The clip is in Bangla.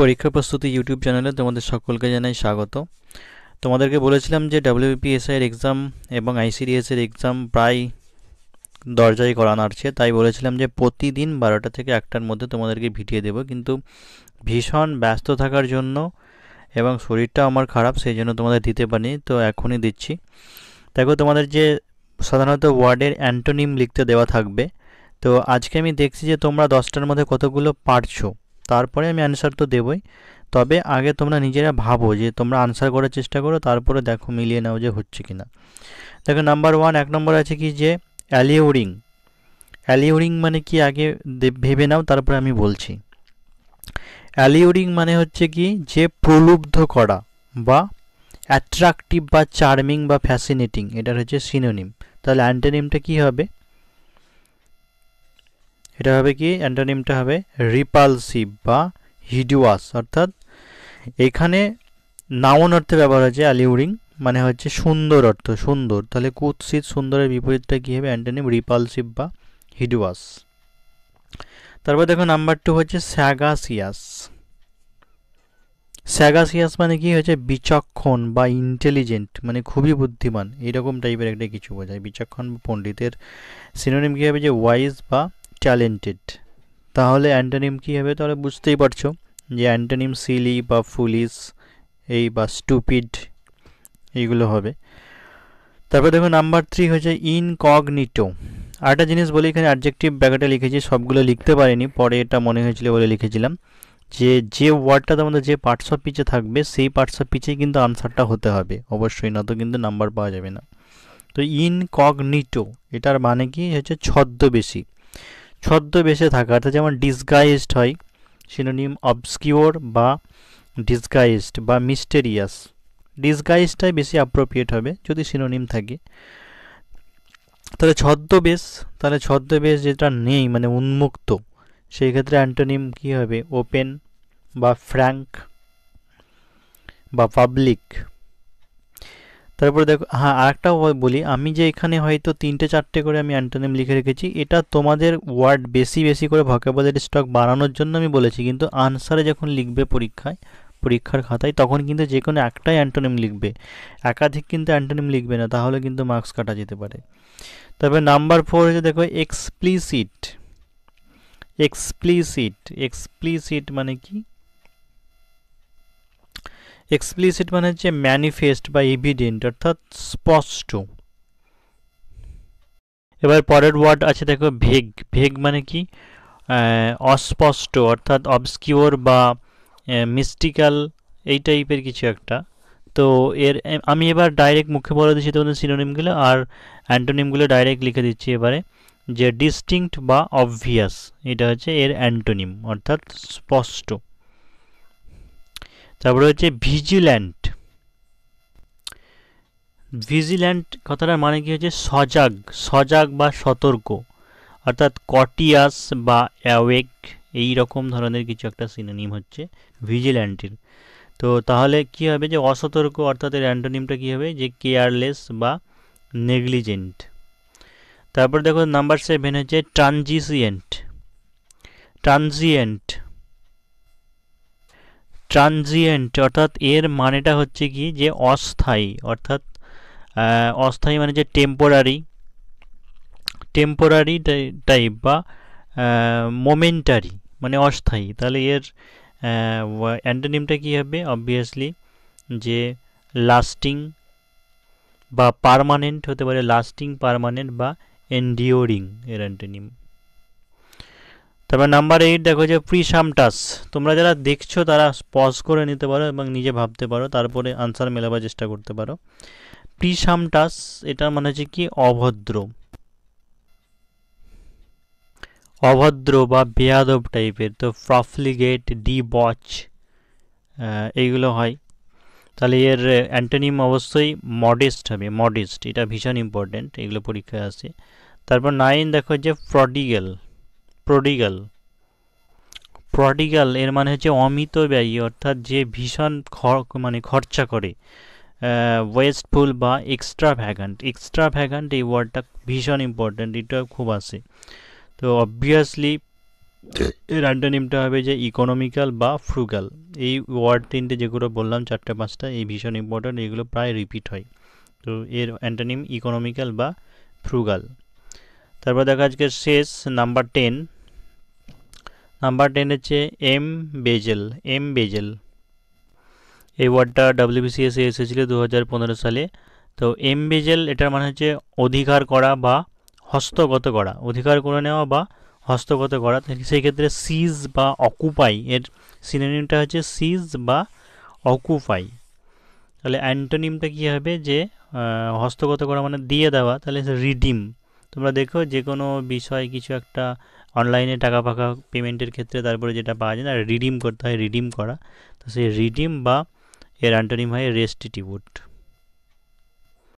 পরীক্ষা প্রস্তুতি ইউটিউব চ্যানেলে তোমাদের সকলকে জানাই স্বাগত তোমাদেরকে বলেছিলাম যে এর এক্সাম এবং এর এক্সাম প্রায় দরজায় করানো আসছে তাই বলেছিলাম যে প্রতিদিন বারোটা থেকে একটার মধ্যে তোমাদেরকে ভিটিয়ে দেব কিন্তু ভীষণ ব্যস্ত থাকার জন্য এবং শরীরটা আমার খারাপ সেই জন্য তোমাদের দিতে পারি তো এখনই দিচ্ছি দেখো তোমাদের যে সাধারণত ওয়ার্ডের অ্যান্টোনিম লিখতে দেওয়া থাকবে তো আজকে আমি দেখছি যে তোমরা দশটার মধ্যে কতগুলো পারছো তারপরে আমি অ্যান্সার তো দেবই তবে আগে তোমরা নিজেরা ভাবো যে তোমরা আনসার করার চেষ্টা করো তারপরে দেখো মিলিয়ে নাও যে হচ্ছে কি না দেখো নাম্বার ওয়ান এক নম্বর আছে কি যে অ্যালিওরিং অ্যালিওরিং মানে কি আগে ভেবে নাও তারপরে আমি বলছি অ্যালিওরিং মানে হচ্ছে কি যে প্রলুব্ধ করা বা অ্যাট্রাকটিভ বা চার্মিং বা ফ্যাসিনেটিং এটার হচ্ছে সিনোনিম তাহলে অ্যান্টেনিমটা কি হবে এটা হবে কি অ্যান্টানিমটা হবে রিপালসিভ বা হিডুয়াস অর্থাৎ এখানে নাউন অর্থে ব্যবহার হয়েছে অ্যালিউরিং মানে হচ্ছে সুন্দর অর্থ সুন্দর তাহলে কুৎসিত সুন্দরের বিপরীতটা কী হবে অ্যান্টানিম রিপালসিভ বা হিডুয়াস তারপর দেখো নাম্বার টু হচ্ছে স্যাগাসিয়াস স্যাগাসিয়াস মানে কি হচ্ছে বিচক্ষণ বা ইন্টেলিজেন্ট মানে খুবই বুদ্ধিমান এরকম টাইপের একটা কিছু বোঝায় বিচক্ষণ পণ্ডিতের সিনোনিম কী হবে যে ওয়াইজ বা ট্যালেন্টেড তাহলে অ্যান্টানিম কী হবে তাহলে বুঝতেই পারছো যে অ্যান্টানিম সিলি বা ফুলিস এই বা স্টুপিড এইগুলো হবে তারপর দেখো নাম্বার থ্রি হচ্ছে ইনকগনিটো আরেকটা জিনিস বলি এখানে অ্যাডজেক্টিভ ব্যাকেটে লিখেছি সবগুলো লিখতে পারিনি পরে এটা মনে হয়েছিল বলে লিখেছিলাম যে যে ওয়ার্ডটা তোমাদের যে পার্টস অফ পিচে থাকবে সেই পার্টস অফ পিচে কিন্তু আনসারটা হতে হবে অবশ্যই না তো কিন্তু নাম্বার পাওয়া যাবে না তো ইনকগনিটো এটার মানে কি হচ্ছে ছদ্মবেশী ছদ্মবেশে থাকা অর্থাৎ যেমন ডিসগাইজড হয় সিনোনিম অবস্কিওর বা ডিসগাইজড বা মিস্টেরিয়াস ডিসগাইজটাই বেশি অ্যাপ্রোপ্রিয়েট হবে যদি সিনোনিম থাকে তাহলে ছদ্মবেশ তাহলে ছদ্মবেশ যেটা নেই মানে উন্মুক্ত সেই ক্ষেত্রে অ্যান্টোনিম কী হবে ওপেন বা ফ্র্যাঙ্ক বা পাবলিক তারপরে দেখো হ্যাঁ আরেকটা বলি আমি যে এখানে হয়তো তিনটে চারটে করে আমি অ্যান্টোনিম লিখে রেখেছি এটা তোমাদের ওয়ার্ড বেশি বেশি করে ভকেবলের স্টক বাড়ানোর জন্য আমি বলেছি কিন্তু আনসারে যখন লিখবে পরীক্ষায় পরীক্ষার খাতায় তখন কিন্তু যে কোনো একটাই অ্যান্টোনিম লিখবে একাধিক কিন্তু অ্যান্টোনিম লিখবে না তাহলে কিন্তু মার্কস কাটা যেতে পারে তারপরে নাম্বার ফোর হচ্ছে দেখো এক্সপ্লিসিট এক্সপ্লিসিট এক্সপ্লিসিট মানে কি এক্সপ্লিসিট মানে হচ্ছে ম্যানিফেস্ট বা এভিডেন্ট অর্থাৎ স্পষ্ট এবার পরের ওয়ার্ড আছে দেখো ভেগ ভেগ মানে কি অস্পষ্ট অর্থাৎ অবস্কিওর বা মিস্টিক্যাল এই টাইপের কিছু একটা তো এর আমি এবার ডাইরেক্ট মুখে বলে দিচ্ছি তোমাদের সিনোনিমগুলো আর অ্যান্টোনিমগুলো ডাইরেক্ট লিখে দিচ্ছি এবারে যে ডিস্টিংক্ট বা অবভিয়াস এটা হচ্ছে এর অ্যান্টোনিম অর্থাৎ স্পষ্ট তারপরে হচ্ছে ভিজিল্যান্ট ভিজিল্যান্ট কথাটার মানে কি হচ্ছে সজাগ সজাগ বা সতর্ক অর্থাৎ কটিয়াস বা অ্যাওয়েক এই রকম ধরনের কিছু একটা সিনোনিম হচ্ছে ভিজিল্যান্টের তো তাহলে কি হবে যে অসতর্ক অর্থাৎ এর অ্যান্টোনিমটা কী হবে যে কেয়ারলেস বা নেগলিজেন্ট তারপর দেখো নাম্বার সেভেন হচ্ছে ট্রানজিসিয়েন্ট ট্রানজিয়েন্ট ট্রানজিয়েন্ট অর্থাৎ এর মানেটা হচ্ছে কি যে অস্থায়ী অর্থাৎ অস্থায়ী মানে যে টেম্পোরারি টেম্পোরারি টাইপ বা মোমেন্টারি মানে অস্থায়ী তাহলে এর অ্যান্টোনিমটা কী হবে অবভিয়াসলি যে লাস্টিং বা পারমানেন্ট হতে পারে লাস্টিং পারমানেন্ট বা এন্ডিওরিং এর অ্যান্টোনিম তারপর নাম্বার এইট দেখো যে প্রি টাস তোমরা যারা দেখছো তারা পজ করে নিতে পারো এবং নিজে ভাবতে পারো তারপরে আনসার মেলাবার চেষ্টা করতে পারো প্রি টাস এটার মানে হচ্ছে কি অভদ্র অভদ্র বা বেয়াদব টাইপের তো প্রফলিগেট ডি বচ এইগুলো হয় তাহলে এর অ্যান্টোনিম অবশ্যই মডেস্ট হবে মডেস্ট এটা ভীষণ ইম্পর্ট্যান্ট এগুলো পরীক্ষায় আসে তারপর নাইন দেখো যে ফ্রডিগেল প্রডিগাল প্রডিগাল এর মানে হচ্ছে অমিত ব্যয়ী অর্থাৎ যে ভীষণ মানে খরচা করে ওয়েস্টফুল বা এক্সট্রা ভ্যাগান্ট এক্সট্রা ভ্যাগান্ট এই ওয়ার্ডটা ভীষণ ইম্পর্ট্যান্ট এটা খুব আসে তো অবভিয়াসলি এর অ্যান্টোনিমটা হবে যে ইকোনমিক্যাল বা ফ্রুগাল এই ওয়ার্ড তিনটে যেগুলো বললাম চারটে পাঁচটা এই ভীষণ ইম্পর্ট্যান্ট এগুলো প্রায় রিপিট হয় তো এর অ্যান্টোনিম ইকোনমিক্যাল বা ফ্রুগাল তারপর দেখা আজকে শেষ নাম্বার টেন নাম্বার টেন হচ্ছে এম বেজেল এম বেজেল এই ওয়ার্ডটা ডাব্লিউবিসিএসে e এসেছিল দু সালে তো এম বেজেল এটার মানে হচ্ছে অধিকার করা বা হস্তগত করা অধিকার করে নেওয়া বা হস্তগত করা সেই ক্ষেত্রে সিজ বা অকুপাই এর সিনোনিমটা হচ্ছে সিজ বা অকুপাই তাহলে অ্যান্টোনিমটা কী হবে যে হস্তগত করা মানে দিয়ে দেওয়া তাহলে রিডিম তোমরা দেখো যে কোনো বিষয় কিছু একটা অনলাইনে টাকা ফাঁকা পেমেন্টের ক্ষেত্রে তারপরে যেটা পাওয়া যায় না রিডিম করতে হয় রিডিম করা তো সেই রিডিম বা এর অ্যান্টোনিম হয় রেস্টিটিউট